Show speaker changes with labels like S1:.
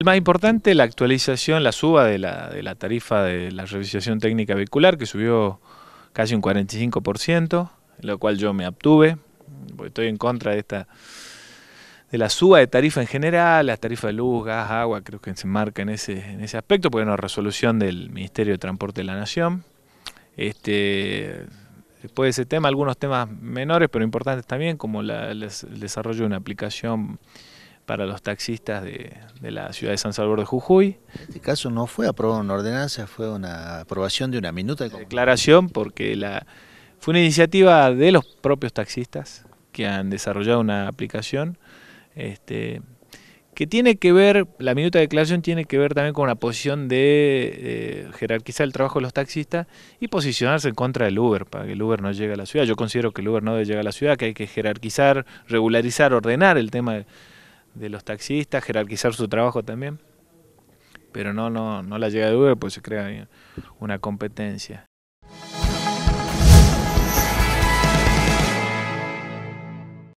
S1: El más importante, la actualización, la suba de la, tarifa de la revisación técnica vehicular, que subió casi un 45%, lo cual yo me abstuve, porque estoy en contra de esta de la suba de tarifa en general, la tarifas de luz, gas, agua, creo que se marca en ese, en ese aspecto, porque es una resolución del Ministerio de Transporte de la Nación. Este, después de ese tema, algunos temas menores, pero importantes también, como el desarrollo de una aplicación para los taxistas de, la ciudad de San Salvador de Jujuy. En este caso no fue aprobada una ordenanza, fue una aprobación de una minuta de declaración porque la, fue una iniciativa de los propios taxistas que han desarrollado una aplicación este, que tiene que ver, la minuta de declaración tiene que ver también con una posición de eh, jerarquizar el trabajo de los taxistas y posicionarse en contra del Uber, para que el Uber no llegue a la ciudad. Yo considero que el Uber no debe llegar a la ciudad, que hay que jerarquizar, regularizar, ordenar el tema de de los taxistas, jerarquizar su trabajo también. Pero no, no, no la llega de duda pues se crea una competencia.